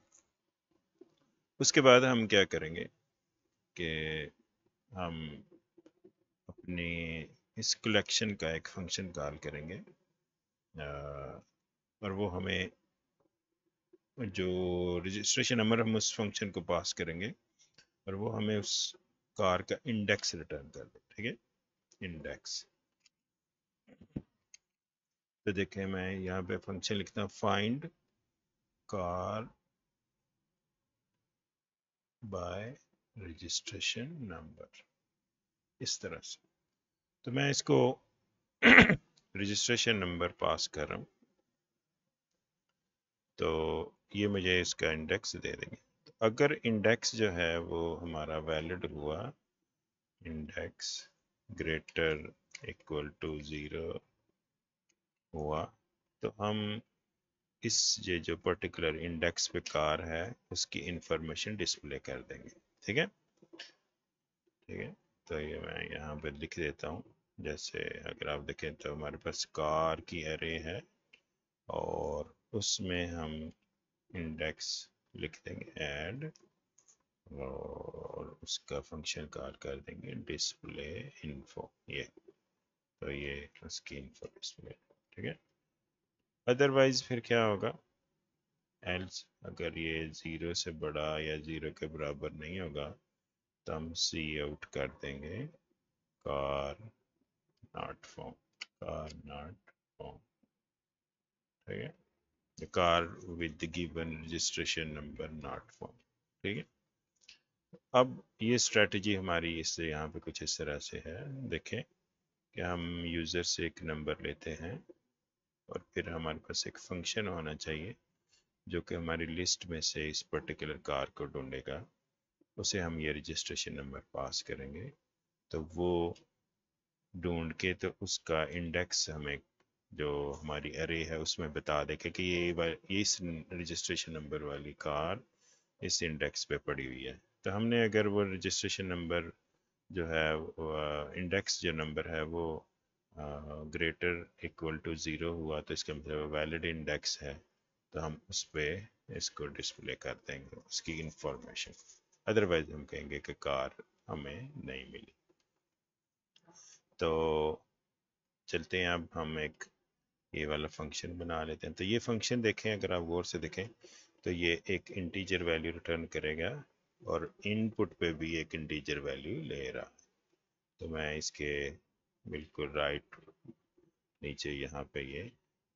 उसके बाद हम क्या करेंगे कि हम अपने इस कलेक्शन का एक फंक्शन कॉल करेंगे और वो हमें जो रजिस्ट्रेशन नंबर हम उस फंक्शन को पास करेंगे और वो हमें उस कार का इंडेक्स रिटर्न कर दे ठीक है इंडेक्स तो देखें मैं यहाँ पे फंक्शन लिखता हूँ find car by registration number इस तरह से तो मैं इसको रजिस्ट्रेशन नंबर पास कर रहा हूँ तो ये मुझे इसका इंडेक्स दे देंगे तो अगर इंडेक्स जो है वो हमारा वैलिड हुआ index greater equal to zero हुआ तो हम इस ये जो पर्टिकुलर इंडेक्स पे कार है उसकी इंफॉर्मेशन डिस्प्ले कर देंगे ठीक है ठीक है तो ये मैं यहाँ पे लिख देता हूँ जैसे अगर आप देखें तो हमारे पास कार की अरे है और उसमें हम इंडेक्स लिख देंगे ऐड और उसका फंक्शन कार कर देंगे डिस्प्ले इन्फो ये तो ये उसकी इन्फो डिस्प्ले ठीक है अदरवाइज फिर क्या होगा एल्स अगर ये ज़ीरो से बड़ा या ज़ीरो के बराबर नहीं होगा तो हम सी आउट कर देंगे car not form car not form ठीक है car with given registration number not form ठीक है अब ये स्ट्रेटजी हमारी इससे यहाँ पे कुछ इस तरह से है देखें कि हम यूज़र से एक नंबर लेते हैं और फिर हमारे पास एक फंक्शन होना चाहिए जो कि हमारी लिस्ट में से इस पर्टिकुलर कार को ढूंढेगा उसे हम ये रजिस्ट्रेशन नंबर पास करेंगे तो वो ढूंढ के तो उसका इंडेक्स हमें जो हमारी अरे है उसमें बता दे कि ये ये इस रजिस्ट्रेशन नंबर वाली कार इस इंडेक्स पे पड़ी हुई है तो हमने अगर वो रजिस्ट्रेशन नंबर जो है इंडेक्स जो नंबर है वो ग्रेटर इक्वल टू ज़ीरो हुआ तो इसका मतलब वैलिड इंडेक्स है तो हम उस पर इसको डिस्प्ले कर देंगे उसकी इंफॉर्मेशन अदरवाइज हम कहेंगे कि कार हमें नहीं मिली तो चलते हैं अब हम एक ये वाला फंक्शन बना लेते हैं तो ये फंक्शन देखें अगर आप गौर से देखें तो ये एक इंटीजर वैल्यू रिटर्न करेगा और इनपुट पे भी एक इंटीजर वैल्यू ले रहा तो मैं इसके बिल्कुल राइट नीचे यहाँ पे ये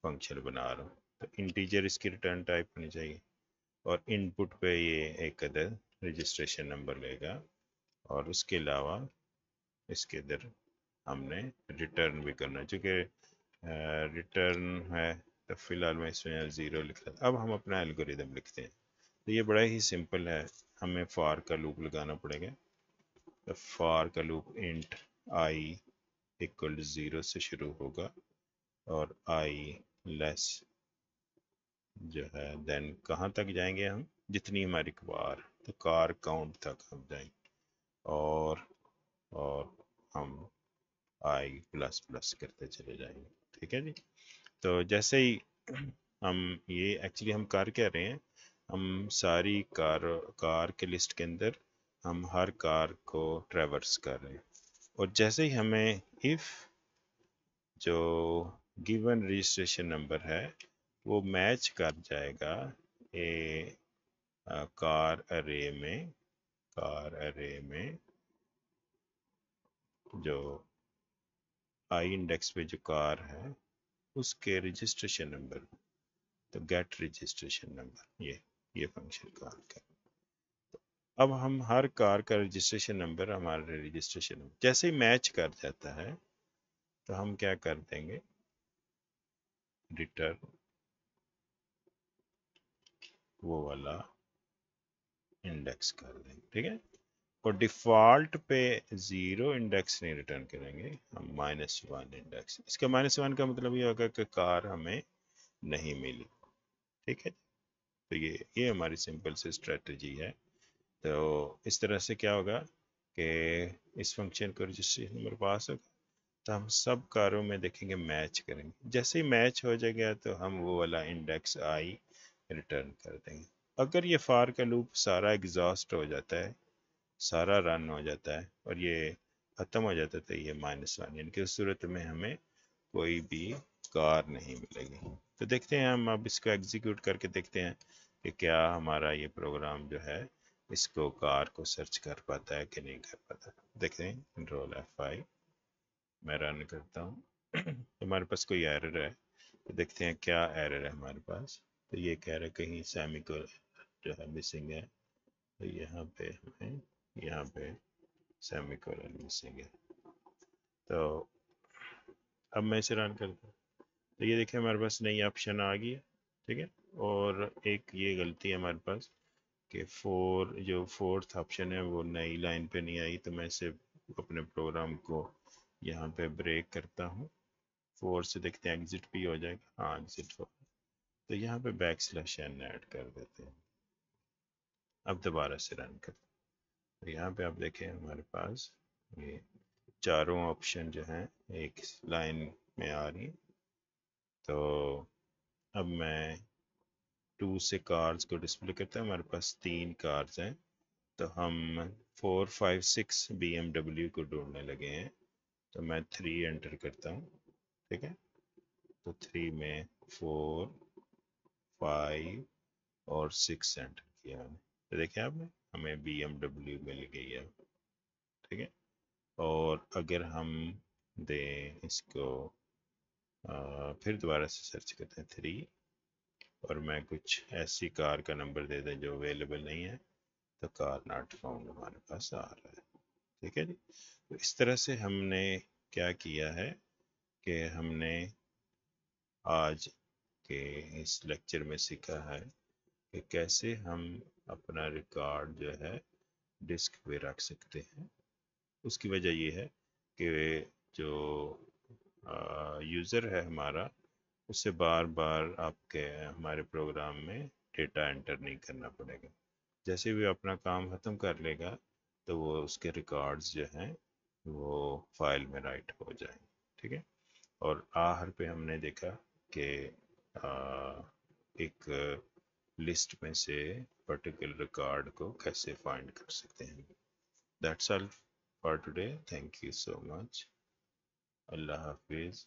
फंक्शन बना रहा हूँ तो इंटीजर इसकी रिटर्न टाइप होनी चाहिए और इनपुट पे ये एक अदर रजिस्ट्रेशन नंबर लेगा और उसके अलावा इसके इधर हमने रिटर्न भी करना चूँकि रिटर्न है तो फिलहाल मैं इसमें ज़ीरो लिख रहा अब हम अपना एल्गोरिदम लिखते हैं तो ये बड़ा ही सिंपल है हमें फार का लूप लगाना पड़ेगा तो फार का loop int I equal zero से शुरू होगा और आई लेस जो है देन कहाँ तक जाएंगे हम जितनी हमारी कार तो कार काउंट तक हम जाएंगे और और हम आई प्लस प्लस करते चले जाएंगे ठीक है जी तो जैसे ही हम ये एक्चुअली हम कार कह रहे हैं हम सारी कार कार के लिस्ट के अंदर हम हर कार को ट्रेवर्स कर रहे हैं और जैसे ही हमें इफ़ जो गिवन रजिस्ट्रेशन नंबर है वो मैच कर जाएगा ए कार अरे में कार अरे में जो आई इंडेक्स पे जो कार है उसके रजिस्ट्रेशन नंबर तो गेट रजिस्ट्रेशन नंबर ये ये फंक्शन कॉल कर अब हम हर कार का रजिस्ट्रेशन नंबर हमारे रजिस्ट्रेशन नंबर जैसे ही मैच कर जाता है तो हम क्या कर देंगे रिटर्न वो वाला इंडेक्स कर देंगे ठीक है और डिफ़ॉल्ट पे ज़ीरो इंडेक्स नहीं रिटर्न करेंगे हम माइनस वन इंडेक्स इसका माइनस वन का मतलब ये होगा कि कार हमें नहीं मिली ठीक है तो ये ये हमारी सिंपल सी स्ट्रेटजी है तो इस तरह से क्या होगा कि इस फंक्शन को रजिस्ट्रेशन नंबर पास होगा तो हम सब कारों में देखेंगे मैच करेंगे जैसे ही मैच हो जाएगा तो हम वो वाला इंडेक्स आई रिटर्न कर देंगे अगर ये फार का लूप सारा एग्जॉस्ट हो जाता है सारा रन हो जाता है और ये ख़त्म हो जाता है तो ये माइनस वन यानी कि उस सूरत में हमें कोई भी कार नहीं मिलेगी तो देखते हैं हम अब इसको एग्जीक्यूट करके देखते हैं कि क्या हमारा ये प्रोग्राम जो है इसको कार को सर्च कर पाता है कि नहीं कर पाता देखते हैं कंट्रोल एफ मैं रन करता हूँ तो (clears throat) हमारे पास कोई एरर है तो देखते हैं क्या एरर है हमारे पास तो ये कह रहा है कहीं सेमी को जो है मिसिंग है तो यहाँ पे हमें यहाँ पे सेमी को मिसिंग है तो अब मैं इसे रन करता हूँ तो ये देखिए हमारे पास नई ऑप्शन आ गई है ठीक है और एक ये गलती है हमारे पास कि फोर जो फोर्थ ऑप्शन है वो नई लाइन पे नहीं आई तो मैं इसे अपने प्रोग्राम को यहाँ पे ब्रेक करता हूँ फोर से देखते हैं एग्जिट भी हो जाएगा हाँ एग्जिट हो तो यहाँ पे बैक स्लैश एन ऐड कर देते हैं अब दोबारा से रन करते तो यहाँ पे आप देखें हमारे पास ये चारों ऑप्शन जो हैं एक लाइन में आ रही तो अब मैं टू से कार्ड्स को डिस्प्ले करता हैं हमारे पास तीन कार्ड्स हैं तो हम four five six B M W को ढूंढने लगे हैं तो मैं थ्री एंटर करता हूँ ठीक है तो थ्री में फोर फाइव और सिक्स एंटर किया हमने तो देखिए आपने हमें बी एम डब्ल्यू मिल गई है ठीक है और अगर हम दें इसको आ, फिर दोबारा से सर्च करते हैं थ्री और मैं कुछ ऐसी कार का नंबर दे दें जो अवेलेबल नहीं है तो कार नाट फाउंड हमारे पास आ रहा है ठीक है जी तो इस तरह से हमने क्या किया है कि हमने आज के इस लेक्चर में सीखा है कि कैसे हम अपना रिकॉर्ड जो है डिस्क पे रख सकते हैं उसकी वजह यह है कि जो यूज़र है हमारा उसे बार बार आपके हमारे प्रोग्राम में डेटा एंटर नहीं करना पड़ेगा जैसे भी अपना काम ख़त्म कर लेगा तो वो उसके रिकॉर्ड्स जो हैं वो फाइल में राइट हो जाएंगे ठीक है और आहर पे हमने देखा कि एक लिस्ट में से पर्टिकुलर रिकॉर्ड को कैसे फाइंड कर सकते हैं that's all for today thank you so much अल्लाह हाफिज़